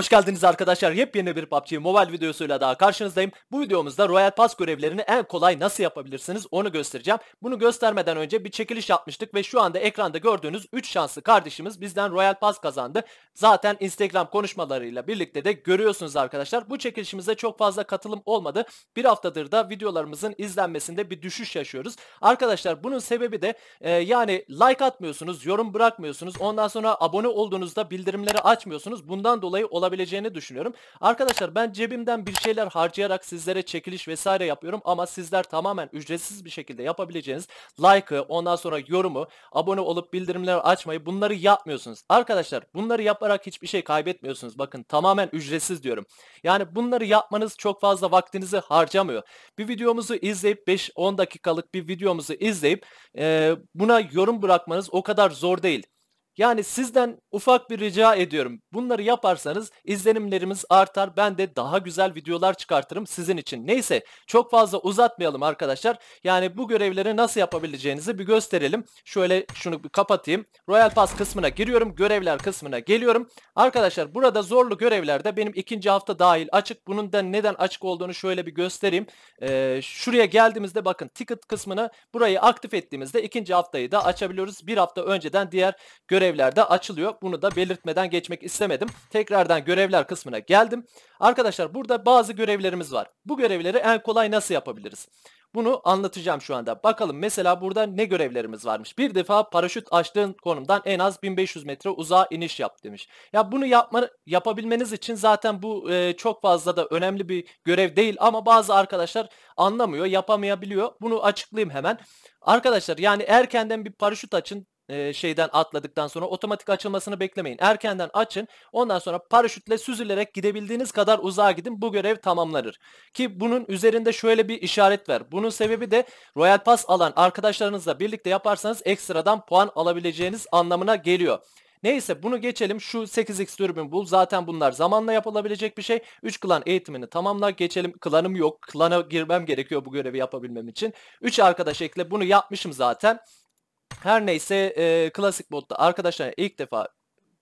Hoş geldiniz arkadaşlar. Yepyeni bir PUBG Mobile videosuyla daha karşınızdayım. Bu videomuzda Royal Pass görevlerini en kolay nasıl yapabilirsiniz onu göstereceğim. Bunu göstermeden önce bir çekiliş yapmıştık ve şu anda ekranda gördüğünüz 3 şanslı kardeşimiz bizden Royal Pass kazandı. Zaten Instagram konuşmalarıyla birlikte de görüyorsunuz arkadaşlar. Bu çekilişimize çok fazla katılım olmadı. Bir haftadır da videolarımızın izlenmesinde bir düşüş yaşıyoruz. Arkadaşlar bunun sebebi de e, yani like atmıyorsunuz, yorum bırakmıyorsunuz. Ondan sonra abone olduğunuzda bildirimleri açmıyorsunuz. Bundan dolayı olabilir olabileceğini düşünüyorum. Arkadaşlar ben cebimden bir şeyler harcayarak sizlere çekiliş vesaire yapıyorum ama sizler tamamen ücretsiz bir şekilde yapabileceğiniz like'ı ondan sonra yorumu abone olup bildirimleri açmayı bunları yapmıyorsunuz. Arkadaşlar bunları yaparak hiçbir şey kaybetmiyorsunuz. Bakın tamamen ücretsiz diyorum. Yani bunları yapmanız çok fazla vaktinizi harcamıyor. Bir videomuzu izleyip 5-10 dakikalık bir videomuzu izleyip e, buna yorum bırakmanız o kadar zor değil. Yani sizden ufak bir rica ediyorum. Bunları yaparsanız izlenimlerimiz artar. Ben de daha güzel videolar çıkartırım sizin için. Neyse çok fazla uzatmayalım arkadaşlar. Yani bu görevleri nasıl yapabileceğinizi bir gösterelim. Şöyle şunu bir kapatayım. Royal Pass kısmına giriyorum. Görevler kısmına geliyorum. Arkadaşlar burada zorlu görevlerde benim ikinci hafta dahil açık. Bunun da neden açık olduğunu şöyle bir göstereyim. Ee, şuraya geldiğimizde bakın ticket kısmını burayı aktif ettiğimizde ikinci haftayı da açabiliyoruz. Bir hafta önceden diğer görevler görevlerde açılıyor. Bunu da belirtmeden geçmek istemedim. Tekrardan görevler kısmına geldim. Arkadaşlar burada bazı görevlerimiz var. Bu görevleri en kolay nasıl yapabiliriz? Bunu anlatacağım şu anda. Bakalım mesela burada ne görevlerimiz varmış. Bir defa paraşüt açtığın konumdan en az 1500 metre uzağa iniş yap demiş. Ya bunu yapma, yapabilmeniz için zaten bu e, çok fazla da önemli bir görev değil ama bazı arkadaşlar anlamıyor, yapamayabiliyor. Bunu açıklayayım hemen. Arkadaşlar yani erkenden bir paraşüt açın şeyden atladıktan sonra otomatik açılmasını beklemeyin. Erkenden açın. Ondan sonra paraşütle süzülerek gidebildiğiniz kadar uzağa gidin. Bu görev tamamlanır. Ki bunun üzerinde şöyle bir işaret var. Bunun sebebi de Royal Pass alan arkadaşlarınızla birlikte yaparsanız ekstradan puan alabileceğiniz anlamına geliyor. Neyse bunu geçelim. Şu 8x dürbün bul. Zaten bunlar zamanla yapılabilecek bir şey. 3 klan eğitimini tamamla. Geçelim. Klanım yok. Klana girmem gerekiyor bu görevi yapabilmem için. 3 arkadaş ekle. Bunu yapmışım zaten. Her neyse e, klasik modda arkadaşlar ilk defa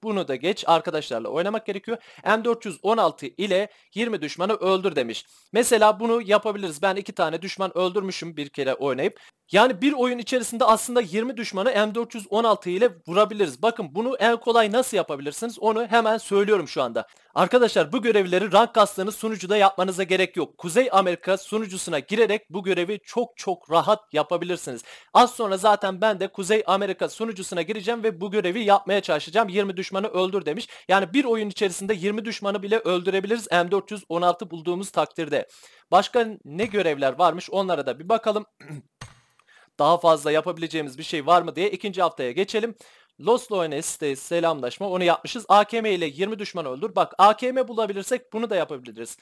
bunu da geç arkadaşlarla oynamak gerekiyor. M416 ile 20 düşmanı öldür demiş. Mesela bunu yapabiliriz. Ben iki tane düşman öldürmüşüm bir kere oynayıp. Yani bir oyun içerisinde aslında 20 düşmanı M416 ile vurabiliriz. Bakın bunu en kolay nasıl yapabilirsiniz onu hemen söylüyorum şu anda. Arkadaşlar bu görevleri rank kaslarını sunucuda yapmanıza gerek yok. Kuzey Amerika sunucusuna girerek bu görevi çok çok rahat yapabilirsiniz. Az sonra zaten ben de Kuzey Amerika sunucusuna gireceğim ve bu görevi yapmaya çalışacağım. 20 düşmanı öldür demiş. Yani bir oyun içerisinde 20 düşmanı bile öldürebiliriz M416 bulduğumuz takdirde. Başka ne görevler varmış onlara da bir bakalım. daha fazla yapabileceğimiz bir şey var mı diye ikinci haftaya geçelim. Los oynayız selamlaşma onu yapmışız. AKM ile 20 düşman öldür. Bak AKM bulabilirsek bunu da yapabiliriz.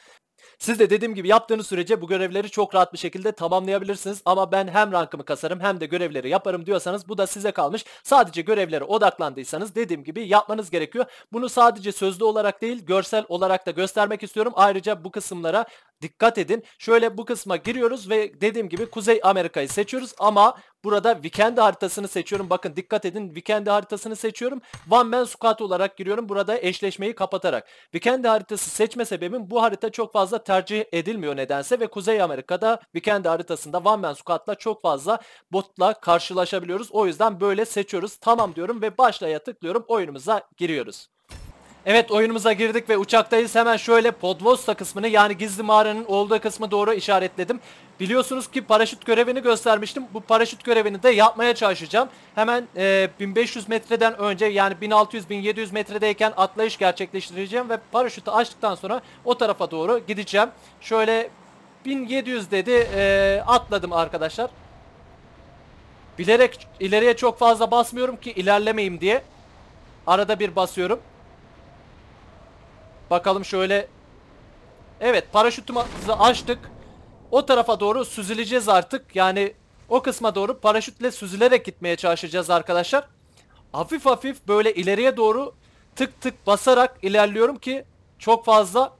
Siz de dediğim gibi yaptığınız sürece bu görevleri çok rahat bir şekilde tamamlayabilirsiniz. Ama ben hem rankımı kasarım hem de görevleri yaparım diyorsanız bu da size kalmış. Sadece görevlere odaklandıysanız dediğim gibi yapmanız gerekiyor. Bunu sadece sözlü olarak değil görsel olarak da göstermek istiyorum. Ayrıca bu kısımlara Dikkat edin. Şöyle bu kısma giriyoruz ve dediğim gibi Kuzey Amerika'yı seçiyoruz ama burada Weekend haritasını seçiyorum. Bakın dikkat edin Weekend haritasını seçiyorum. One Man Squad olarak giriyorum. Burada eşleşmeyi kapatarak. Weekend haritası seçme sebebim bu harita çok fazla tercih edilmiyor nedense ve Kuzey Amerika'da Weekend haritasında One Man Squad'la çok fazla botla karşılaşabiliyoruz. O yüzden böyle seçiyoruz. Tamam diyorum ve başlaya tıklıyorum. Oyunumuza giriyoruz. Evet oyunumuza girdik ve uçaktayız. Hemen şöyle Podvosta kısmını yani gizli mağaranın olduğu kısmı doğru işaretledim. Biliyorsunuz ki paraşüt görevini göstermiştim. Bu paraşüt görevini de yapmaya çalışacağım. Hemen e, 1500 metreden önce yani 1600-1700 metredeyken atlayış gerçekleştireceğim ve paraşütü açtıktan sonra o tarafa doğru gideceğim. Şöyle 1700 dedi e, atladım arkadaşlar. Bilerek ileriye çok fazla basmıyorum ki ilerlemeyeyim diye. Arada bir basıyorum. Bakalım şöyle. Evet paraşütümüzü açtık. O tarafa doğru süzüleceğiz artık. Yani o kısma doğru paraşütle süzülerek gitmeye çalışacağız arkadaşlar. Hafif hafif böyle ileriye doğru tık tık basarak ilerliyorum ki çok fazla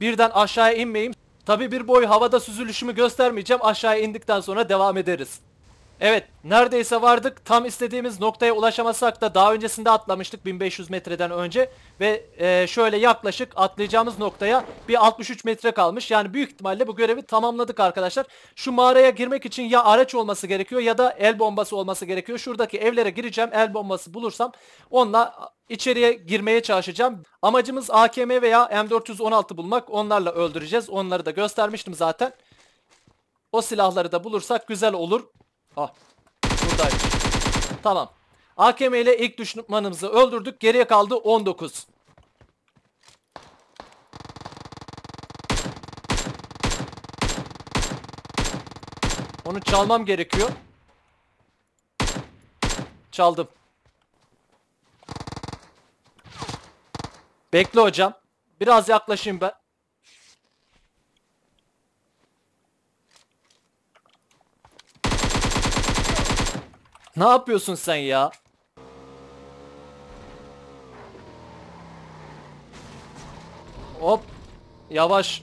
birden aşağıya inmeyeyim. Tabi bir boy havada süzülüşümü göstermeyeceğim. Aşağıya indikten sonra devam ederiz. Evet neredeyse vardık. Tam istediğimiz noktaya ulaşamasak da daha öncesinde atlamıştık 1500 metreden önce. Ve e, şöyle yaklaşık atlayacağımız noktaya bir 63 metre kalmış. Yani büyük ihtimalle bu görevi tamamladık arkadaşlar. Şu mağaraya girmek için ya araç olması gerekiyor ya da el bombası olması gerekiyor. Şuradaki evlere gireceğim el bombası bulursam onunla içeriye girmeye çalışacağım. Amacımız AKM veya M416 bulmak. Onlarla öldüreceğiz. Onları da göstermiştim zaten. O silahları da bulursak güzel olur. Ah. Buradaymış. Tamam. AKM ile ilk düşmanımızı öldürdük. Geriye kaldı 19. Onu çalmam gerekiyor. Çaldım. Bekle hocam. Biraz yaklaşayım ben. Ne yapıyorsun sen ya? Hop. Yavaş.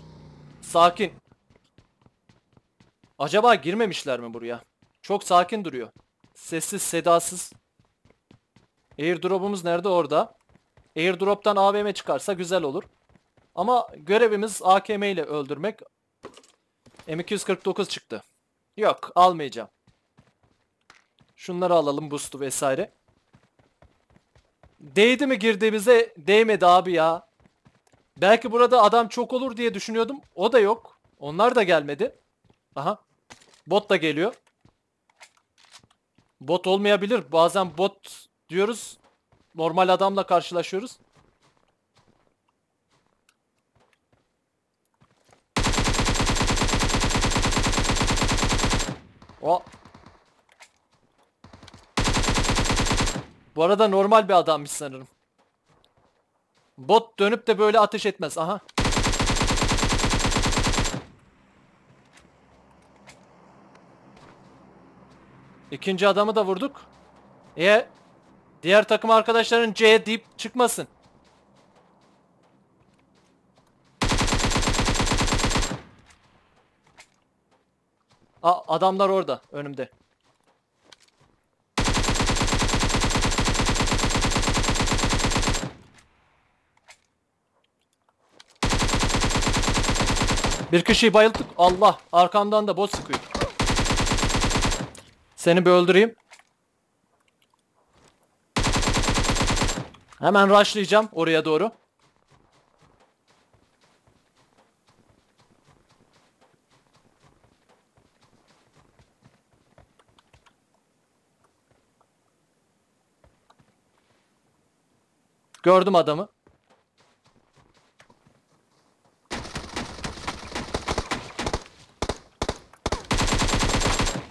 Sakin. Acaba girmemişler mi buraya? Çok sakin duruyor. Sessiz sedasız. Airdrop'umuz nerede orada? Airdrop'tan AVM çıkarsa güzel olur. Ama görevimiz AKM ile öldürmek. M249 çıktı. Yok almayacağım. Şunları alalım boost'u vesaire. Değdi mi girdiğimize? Değmedi abi ya. Belki burada adam çok olur diye düşünüyordum. O da yok. Onlar da gelmedi. Aha. Bot da geliyor. Bot olmayabilir. Bazen bot diyoruz. Normal adamla karşılaşıyoruz. O Bu arada normal bir adammış sanırım. Bot dönüp de böyle ateş etmez. Aha. İkinci adamı da vurduk. E diğer takım arkadaşların C deyip çıkmasın. A adamlar orada önümde. Bir kişiyi bayılttık. Allah arkamdan da bot sıkıyor. Seni bir öldüreyim. Hemen rushlayacağım oraya doğru. Gördüm adamı.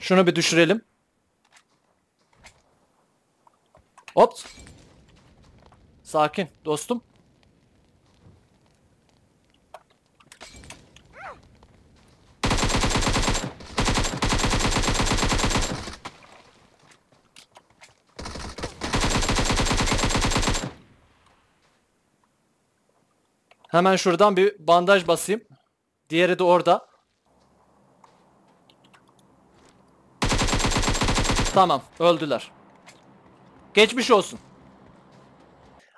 Şunu bir düşürelim. Hop. Sakin dostum. Hemen şuradan bir bandaj basayım. Diğeri de orada. Tamam öldüler. Geçmiş olsun.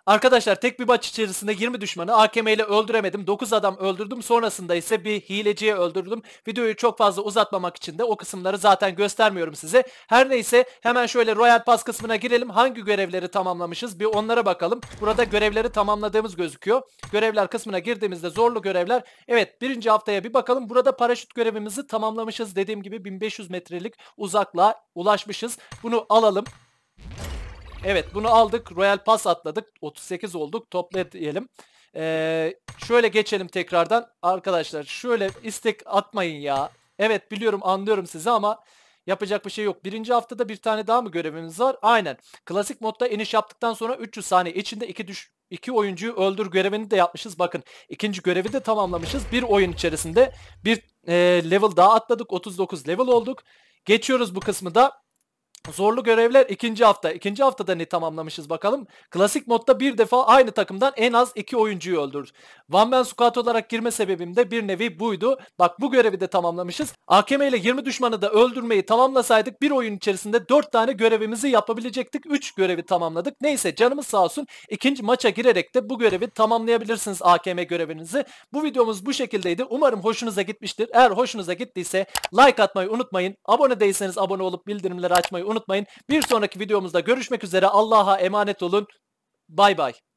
Arkadaşlar tek bir maç içerisinde 20 düşmanı AKM ile öldüremedim. 9 adam öldürdüm. Sonrasında ise bir hileciye öldürdüm. Videoyu çok fazla uzatmamak için de o kısımları zaten göstermiyorum size. Her neyse hemen şöyle Royal Pass kısmına girelim. Hangi görevleri tamamlamışız bir onlara bakalım. Burada görevleri tamamladığımız gözüküyor. Görevler kısmına girdiğimizde zorlu görevler. Evet birinci haftaya bir bakalım. Burada paraşüt görevimizi tamamlamışız. Dediğim gibi 1500 metrelik uzaklığa ulaşmışız. Bunu alalım. Evet bunu aldık. Royal Pass atladık. 38 olduk. Topla diyelim. Ee, şöyle geçelim tekrardan. Arkadaşlar şöyle istek atmayın ya. Evet biliyorum anlıyorum sizi ama yapacak bir şey yok. Birinci haftada bir tane daha mı görevimiz var? Aynen. Klasik modda iniş yaptıktan sonra 300 saniye içinde iki düş İki oyuncuyu öldür görevini de yapmışız. Bakın ikinci görevi de tamamlamışız. Bir oyun içerisinde bir e, level daha atladık. 39 level olduk. Geçiyoruz bu kısmı da. Zorlu görevler ikinci hafta. İkinci haftada ne tamamlamışız bakalım. Klasik modda bir defa aynı takımdan en az iki oyuncuyu öldürür. One Man Squad olarak girme sebebim de bir nevi buydu. Bak bu görevi de tamamlamışız. AKM ile 20 düşmanı da öldürmeyi tamamlasaydık bir oyun içerisinde 4 tane görevimizi yapabilecektik. 3 görevi tamamladık. Neyse canımız sağ olsun. İkinci maça girerek de bu görevi tamamlayabilirsiniz AKM görevinizi. Bu videomuz bu şekildeydi. Umarım hoşunuza gitmiştir. Eğer hoşunuza gittiyse like atmayı unutmayın. Abone değilseniz abone olup bildirimleri açmayı unutmayın. Bir sonraki videomuzda görüşmek üzere. Allah'a emanet olun. Bay bay.